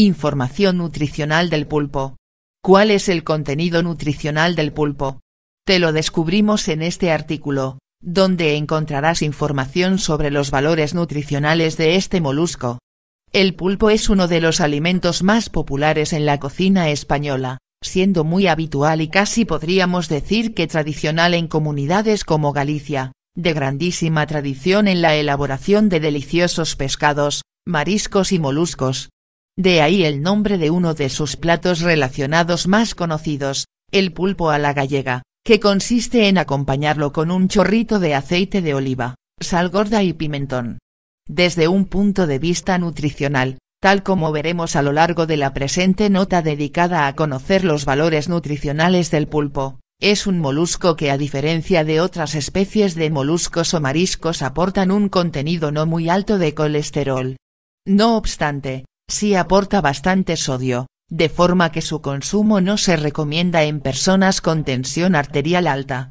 Información nutricional del pulpo. ¿Cuál es el contenido nutricional del pulpo? Te lo descubrimos en este artículo, donde encontrarás información sobre los valores nutricionales de este molusco. El pulpo es uno de los alimentos más populares en la cocina española, siendo muy habitual y casi podríamos decir que tradicional en comunidades como Galicia, de grandísima tradición en la elaboración de deliciosos pescados, mariscos y moluscos de ahí el nombre de uno de sus platos relacionados más conocidos, el pulpo a la gallega, que consiste en acompañarlo con un chorrito de aceite de oliva, sal gorda y pimentón. Desde un punto de vista nutricional, tal como veremos a lo largo de la presente nota dedicada a conocer los valores nutricionales del pulpo, es un molusco que a diferencia de otras especies de moluscos o mariscos aportan un contenido no muy alto de colesterol. No obstante, sí aporta bastante sodio, de forma que su consumo no se recomienda en personas con tensión arterial alta.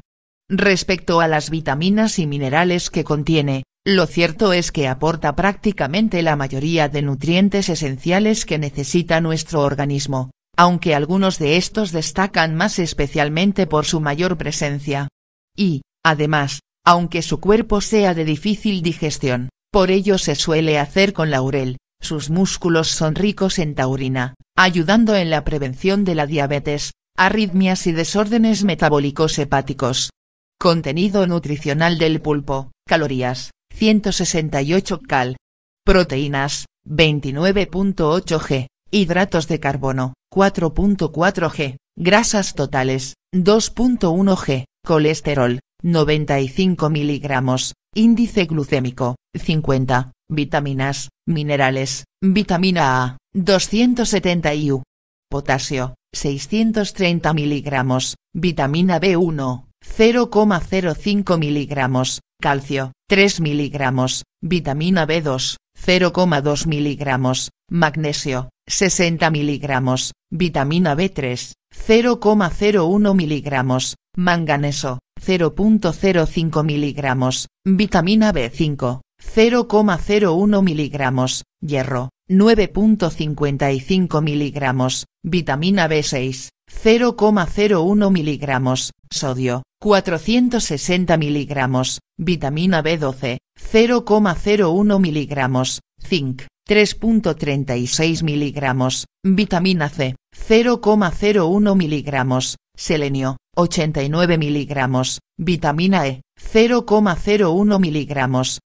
Respecto a las vitaminas y minerales que contiene, lo cierto es que aporta prácticamente la mayoría de nutrientes esenciales que necesita nuestro organismo, aunque algunos de estos destacan más especialmente por su mayor presencia. Y, además, aunque su cuerpo sea de difícil digestión, por ello se suele hacer con laurel, sus músculos son ricos en taurina, ayudando en la prevención de la diabetes, arritmias y desórdenes metabólicos hepáticos. Contenido nutricional del pulpo, calorías, 168 cal. Proteínas, 29.8 g, hidratos de carbono, 4.4 g, grasas totales, 2.1 g, colesterol, 95 miligramos, índice glucémico, 50 vitaminas, minerales, vitamina A, 270 u Potasio, 630 miligramos, vitamina B1, 0,05 miligramos, calcio, 3 miligramos, vitamina B2, 0,2 miligramos, magnesio, 60 miligramos, vitamina B3, 0,01 miligramos, manganeso, 0,05 miligramos, vitamina B5, 0,01 miligramos, hierro, 9.55 miligramos, vitamina B6, 0,01 miligramos, sodio, 460 miligramos, vitamina B12, 0,01 miligramos, zinc, 3.36 miligramos, vitamina C, 0,01 miligramos, selenio, 89 miligramos, vitamina E, 0,01 miligramos,